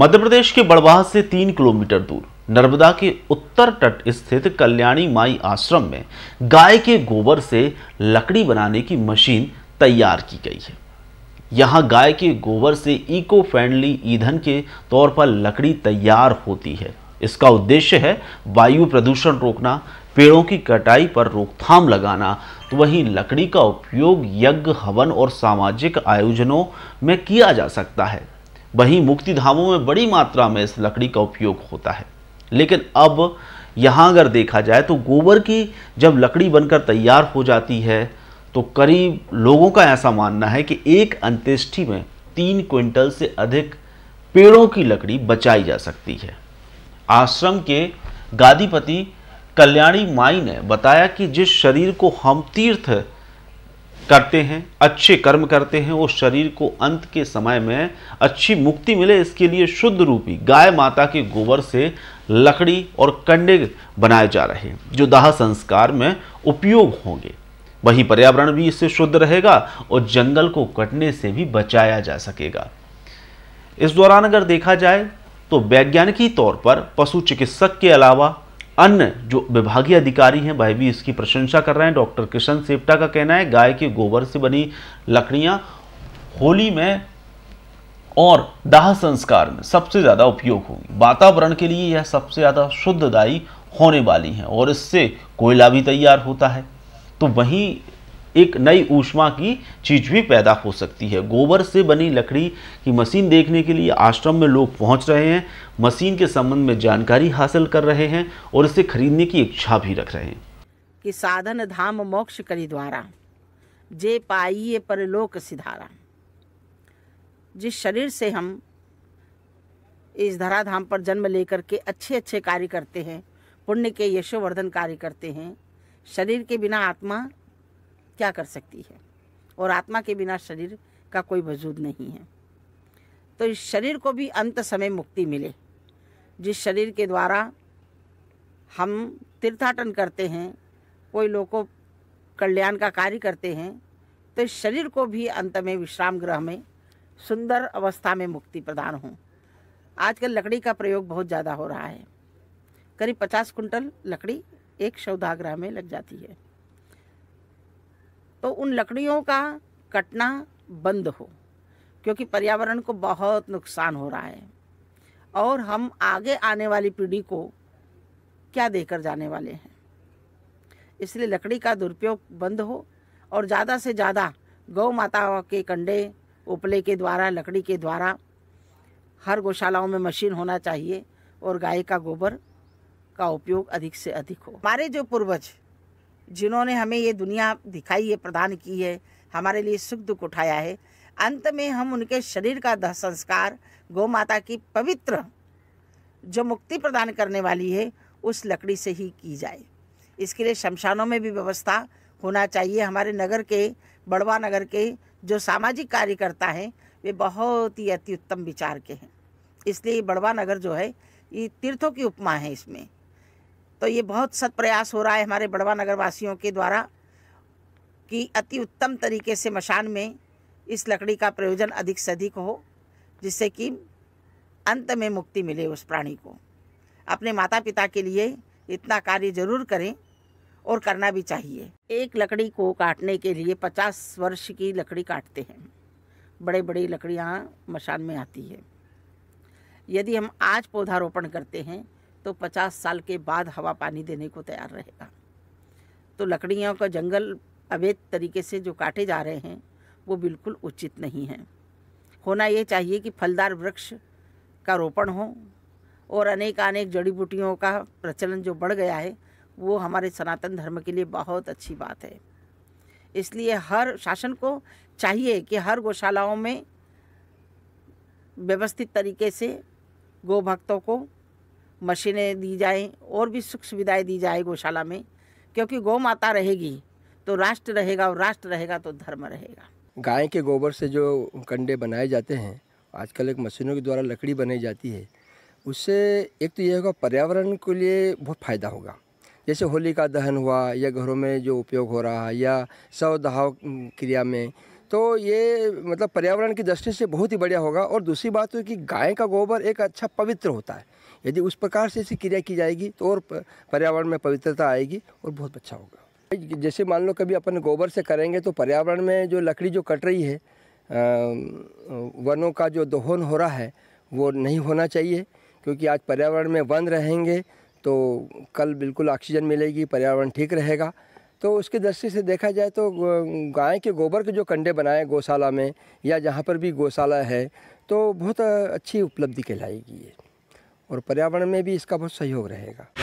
मध्य प्रदेश के बड़वाह से तीन किलोमीटर दूर नर्मदा के उत्तर तट स्थित कल्याणी माई आश्रम में गाय के गोबर से लकड़ी बनाने की मशीन तैयार की गई है यहाँ गाय के गोबर से इको फ्रेंडली ईंधन के तौर पर लकड़ी तैयार होती है इसका उद्देश्य है वायु प्रदूषण रोकना पेड़ों की कटाई पर रोकथाम लगाना तो वहीं लकड़ी का उपयोग यज्ञ हवन और सामाजिक आयोजनों में किया जा सकता है वहीं मुक्ति धामों में बड़ी मात्रा में इस लकड़ी का उपयोग होता है लेकिन अब यहाँ अगर देखा जाए तो गोबर की जब लकड़ी बनकर तैयार हो जाती है तो करीब लोगों का ऐसा मानना है कि एक अंत्येष्टि में तीन क्विंटल से अधिक पेड़ों की लकड़ी बचाई जा सकती है आश्रम के गादीपति कल्याणी माई ने बताया कि जिस शरीर को हम तीर्थ करते हैं अच्छे कर्म करते हैं वो शरीर को अंत के समय में अच्छी मुक्ति मिले इसके लिए शुद्ध रूपी गाय माता के गोबर से लकड़ी और कंडे बनाए जा रहे हैं जो दाह संस्कार में उपयोग होंगे वहीं पर्यावरण भी इससे शुद्ध रहेगा और जंगल को कटने से भी बचाया जा सकेगा इस दौरान अगर देखा जाए तो वैज्ञानिकी तौर पर पशु चिकित्सक के अलावा अन्य जो विभागीय अधिकारी हैं वह भी इसकी प्रशंसा कर रहे हैं डॉक्टर किशन सेप्टा का कहना है गाय के गोबर से बनी लकड़ियां होली में और दाह संस्कार में सबसे ज़्यादा उपयोग होगी वातावरण के लिए यह सबसे ज़्यादा शुद्धदायी होने वाली है और इससे कोयला भी तैयार होता है तो वहीं एक नई ऊष्मा की चीज भी पैदा हो सकती है गोबर से बनी लकड़ी की मशीन देखने के लिए आश्रम में लोग पहुंच रहे हैं मशीन के संबंध में जानकारी हासिल कर रहे हैं और इसे खरीदने की इच्छा भी रख रहे हैं कि साधन धाम मोक्ष करी द्वारा जे पाइये परलोक सिधारा जिस शरीर से हम इस धराधाम पर जन्म लेकर के अच्छे अच्छे कार्य करते हैं पुण्य के यशोवर्धन कार्य करते हैं शरीर के बिना आत्मा क्या कर सकती है और आत्मा के बिना शरीर का कोई वजूद नहीं है तो इस शरीर को भी अंत समय मुक्ति मिले जिस शरीर के द्वारा हम तीर्थाटन करते हैं कोई लोग को कल्याण का कार्य करते हैं तो इस शरीर को भी अंत में विश्राम ग्रह में सुंदर अवस्था में मुक्ति प्रदान हो आजकल लकड़ी का प्रयोग बहुत ज़्यादा हो रहा है करीब पचास कुंटल लकड़ी एक शवदागृह में लग जाती है तो उन लकड़ियों का कटना बंद हो क्योंकि पर्यावरण को बहुत नुकसान हो रहा है और हम आगे आने वाली पीढ़ी को क्या देकर जाने वाले हैं इसलिए लकड़ी का दुरुपयोग बंद हो और ज़्यादा से ज़्यादा गौ माता के कंडे उपले के द्वारा लकड़ी के द्वारा हर गौशालाओं में मशीन होना चाहिए और गाय का गोबर का उपयोग अधिक से अधिक हो हमारे जो पूर्वज जिन्होंने हमें ये दुनिया दिखाई है प्रदान की है हमारे लिए सुख दुख उठाया है अंत में हम उनके शरीर का दह संस्कार गौ माता की पवित्र जो मुक्ति प्रदान करने वाली है उस लकड़ी से ही की जाए इसके लिए शमशानों में भी व्यवस्था होना चाहिए हमारे नगर के बड़वा नगर के जो सामाजिक कार्यकर्ता हैं वे बहुत ही अति उत्तम विचार के हैं इसलिए बड़वा नगर जो है ये तीर्थों की उपमा है इसमें तो ये बहुत सत प्रयास हो रहा है हमारे बड़वा नगर वासियों के द्वारा कि अति उत्तम तरीके से मशान में इस लकड़ी का प्रयोजन अधिक से अधिक हो जिससे कि अंत में मुक्ति मिले उस प्राणी को अपने माता पिता के लिए इतना कार्य जरूर करें और करना भी चाहिए एक लकड़ी को काटने के लिए पचास वर्ष की लकड़ी काटते हैं बड़े बड़ी लकड़ियाँ मशान में आती है यदि हम आज पौधारोपण करते हैं तो पचास साल के बाद हवा पानी देने को तैयार रहेगा तो लकड़ियों का जंगल अवैध तरीके से जो काटे जा रहे हैं वो बिल्कुल उचित नहीं है होना ये चाहिए कि फलदार वृक्ष का रोपण हो और अनेक अनेक जड़ी बूटियों का प्रचलन जो बढ़ गया है वो हमारे सनातन धर्म के लिए बहुत अच्छी बात है इसलिए हर शासन को चाहिए कि हर गौशालाओं में व्यवस्थित तरीके से गौभक्तों को मशीनें दी जाएं और भी सुख सुविधाएं दी जाए गौशाला में क्योंकि गौ माता रहेगी तो राष्ट्र रहेगा और राष्ट्र रहेगा तो धर्म रहेगा गाय के गोबर से जो कंडे बनाए जाते हैं आजकल एक मशीनों के द्वारा लकड़ी बनाई जाती है उससे एक तो यह होगा पर्यावरण के लिए बहुत फ़ायदा होगा जैसे होली का दहन हुआ या घरों में जो उपयोग हो रहा है या सौ दहाव क्रिया में तो ये मतलब पर्यावरण की दृष्टि से बहुत ही बढ़िया होगा और दूसरी बात तो कि गाय का गोबर एक अच्छा पवित्र होता है यदि उस प्रकार से ऐसी क्रिया की जाएगी तो और पर्यावरण में पवित्रता आएगी और बहुत अच्छा होगा जैसे मान लो कभी अपन गोबर से करेंगे तो पर्यावरण में जो लकड़ी जो कट रही है वनों का जो दोहन हो रहा है वो नहीं होना चाहिए क्योंकि आज पर्यावरण में वन रहेंगे तो कल बिल्कुल ऑक्सीजन मिलेगी पर्यावरण ठीक रहेगा तो उसके दृष्टि से देखा जाए तो गाय के गोबर के जो कंडे बनाए गौशाला में या जहाँ पर भी गौशाला है तो बहुत अच्छी उपलब्धि कहलाएगी ये और पर्यावरण में भी इसका बहुत सहयोग रहेगा